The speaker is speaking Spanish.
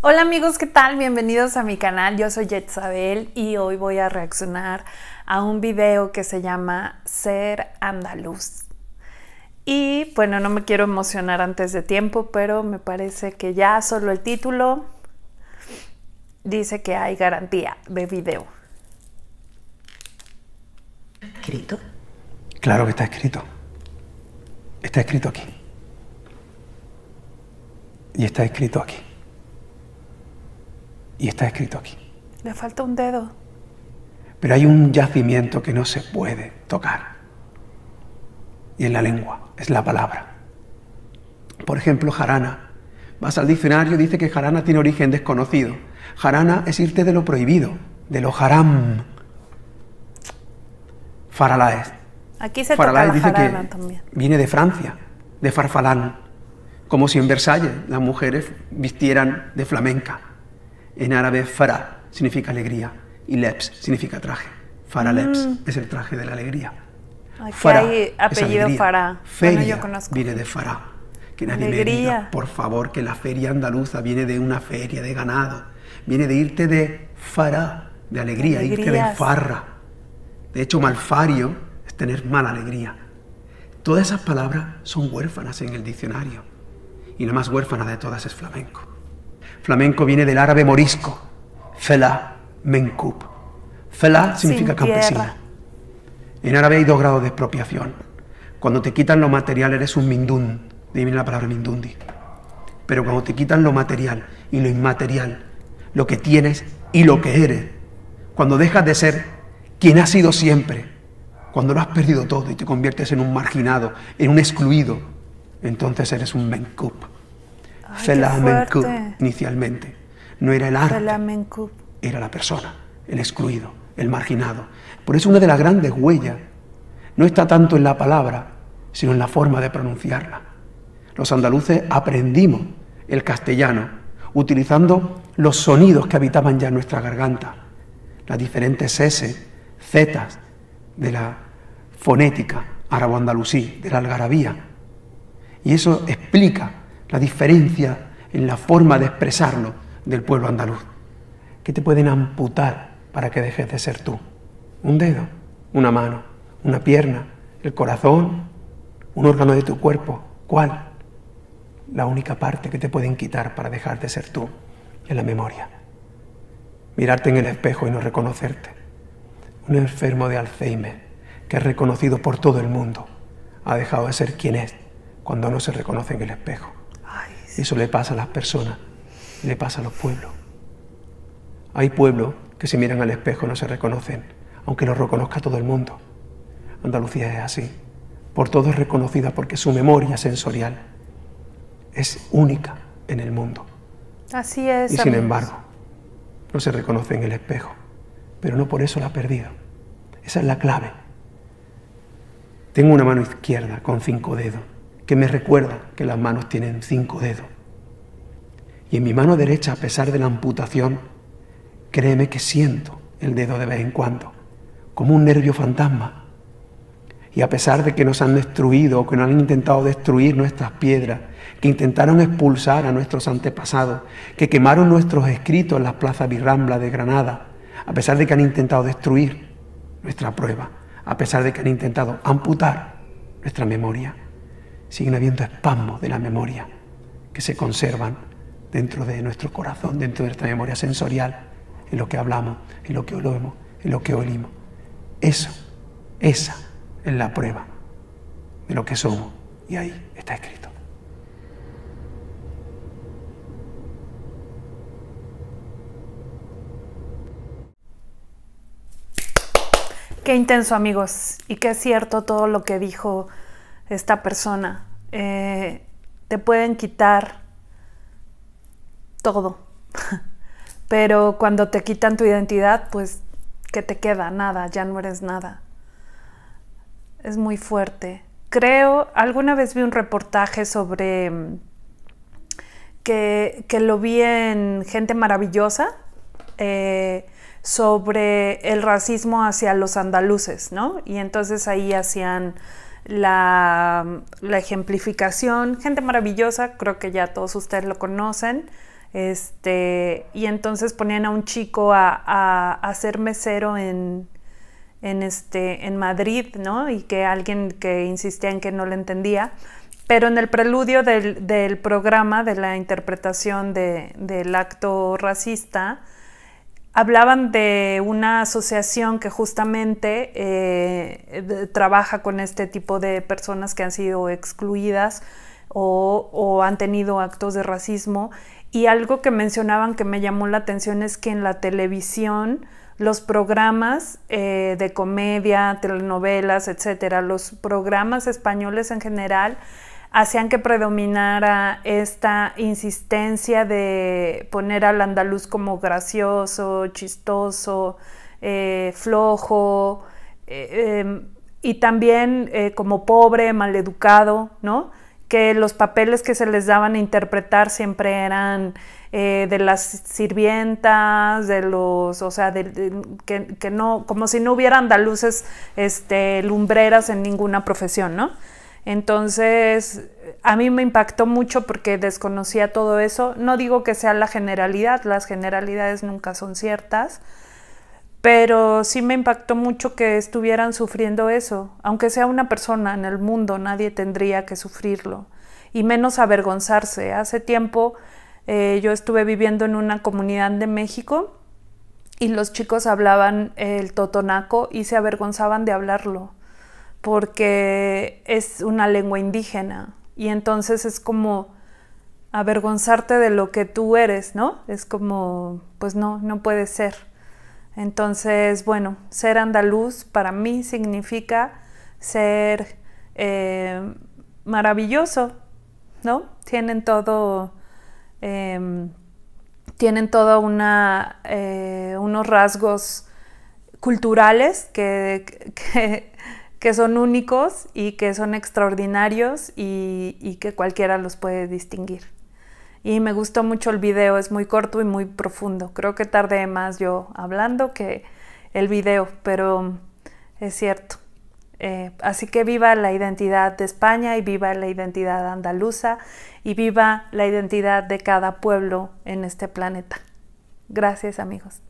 Hola amigos, ¿qué tal? Bienvenidos a mi canal. Yo soy Yetzabel y hoy voy a reaccionar a un video que se llama Ser Andaluz. Y bueno, no me quiero emocionar antes de tiempo, pero me parece que ya solo el título dice que hay garantía de video. ¿Está ¿Escrito? Claro que está escrito. Está escrito aquí. Y está escrito aquí. Y está escrito aquí. Le falta un dedo. Pero hay un yacimiento que no se puede tocar. Y en la lengua, es la palabra. Por ejemplo, jarana. Vas al diccionario, y dice que jarana tiene origen desconocido. Jarana es irte de lo prohibido, de lo haram. Faralaes. Aquí se Faralaes dice que viene de Francia, de farfalán. Como si en Versalles las mujeres vistieran de flamenca. En árabe, fara significa alegría y leps significa traje. Faraleps mm. leps es el traje de la alegría. Fara apellido fara, Feria yo conozco. viene de fara, Que nadie alegría. diga, por favor, que la feria andaluza viene de una feria de ganado. Viene de irte de fará, de alegría, irte de farra. De hecho, malfario es tener mala alegría. Todas esas palabras son huérfanas en el diccionario. Y la más huérfana de todas es flamenco. Flamenco viene del árabe morisco, fela, menkub. Fela significa campesina. En árabe hay dos grados de expropiación. Cuando te quitan lo material eres un mindun, de ahí la palabra mindundi. Pero cuando te quitan lo material y lo inmaterial, lo que tienes y lo que eres, cuando dejas de ser quien has sido siempre, cuando lo has perdido todo y te conviertes en un marginado, en un excluido, entonces eres un menkub. Fela menkub inicialmente. No era el arte, era la persona, el excluido, el marginado. Por eso una de las grandes huellas no está tanto en la palabra, sino en la forma de pronunciarla. Los andaluces aprendimos el castellano utilizando los sonidos que habitaban ya en nuestra garganta, las diferentes S, Z de la fonética arabo andalusí de la algarabía. Y eso explica la diferencia en la forma de expresarlo del pueblo andaluz, ¿Qué te pueden amputar para que dejes de ser tú. Un dedo, una mano, una pierna, el corazón, un órgano de tu cuerpo. ¿Cuál? La única parte que te pueden quitar para dejar de ser tú, es la memoria. Mirarte en el espejo y no reconocerte. Un enfermo de Alzheimer, que es reconocido por todo el mundo, ha dejado de ser quien es cuando no se reconoce en el espejo. Eso le pasa a las personas, le pasa a los pueblos. Hay pueblos que si miran al espejo no se reconocen, aunque los reconozca todo el mundo. Andalucía es así. Por todo es reconocida porque su memoria sensorial es única en el mundo. Así es. Y sin embargo, no se reconoce en el espejo. Pero no por eso la ha perdido. Esa es la clave. Tengo una mano izquierda con cinco dedos que me recuerda que las manos tienen cinco dedos. Y en mi mano derecha, a pesar de la amputación, créeme que siento el dedo de vez en cuando, como un nervio fantasma. Y a pesar de que nos han destruido, o que nos han intentado destruir nuestras piedras, que intentaron expulsar a nuestros antepasados, que quemaron nuestros escritos en las plazas birrambla de Granada, a pesar de que han intentado destruir nuestra prueba, a pesar de que han intentado amputar nuestra memoria, siguen habiendo espasmos de la memoria que se conservan dentro de nuestro corazón, dentro de nuestra memoria sensorial, en lo que hablamos, en lo que olemos, en lo que olimos. Eso, esa es la prueba de lo que somos. Y ahí está escrito. Qué intenso amigos y qué cierto todo lo que dijo esta persona. Eh, te pueden quitar todo. Pero cuando te quitan tu identidad, pues, ¿qué te queda? Nada, ya no eres nada. Es muy fuerte. Creo, alguna vez vi un reportaje sobre mm, que, lo vi en Gente Maravillosa, eh, sobre el racismo hacia los andaluces, ¿no? Y entonces ahí hacían la, ejemplificación, gente maravillosa, creo que ya todos ustedes lo conocen. Este, y entonces ponían a un chico a, ser mesero este, en, Madrid, ¿no? Y que alguien que insistía en que no lo entendía. Pero en el preludio del, programa, de la interpretación del acto racista, hablaban de una asociación que justamente eh, trabaja con este tipo de personas que han sido excluidas o, han tenido actos de racismo. Y algo que mencionaban que me llamó la atención es que en la televisión, los programas eh, de comedia, telenovelas, etcétera, los programas españoles en general hacían que predominara esta insistencia de poner al andaluz como gracioso, chistoso, eh, flojo eh, em, y también eh, como pobre, maleducado, ¿no? que los papeles que se les daban a interpretar siempre eran de las sirvientas, de los, o sea, que, no, como si no hubiera andaluces este, lumbreras en ninguna profesión, ¿no? Entonces, a mí me impactó mucho porque desconocía todo eso. No digo que sea la generalidad, las generalidades nunca son ciertas, pero sí me impactó mucho que estuvieran sufriendo eso. Aunque sea una persona en el mundo, nadie tendría que sufrirlo, y menos avergonzarse. Hace tiempo eh, yo estuve viviendo en una comunidad de México y los chicos hablaban el totonaco y se avergonzaban de hablarlo porque es una lengua indígena y entonces es como avergonzarte de lo que tú eres, ¿no? Es como, pues no, no puede ser. Entonces, bueno, ser andaluz para mí significa ser eh, maravilloso, ¿no? Tienen todo, em, tienen todo una, eh, unos rasgos culturales que que son únicos y que son extraordinarios y, que cualquiera los puede distinguir. Y me gustó mucho el video, es muy corto y muy profundo. Creo que tardé más yo hablando que el video, pero es cierto. Eh, así que viva la identidad de España y viva la identidad andaluza y viva la identidad de cada pueblo en este planeta. Gracias amigos.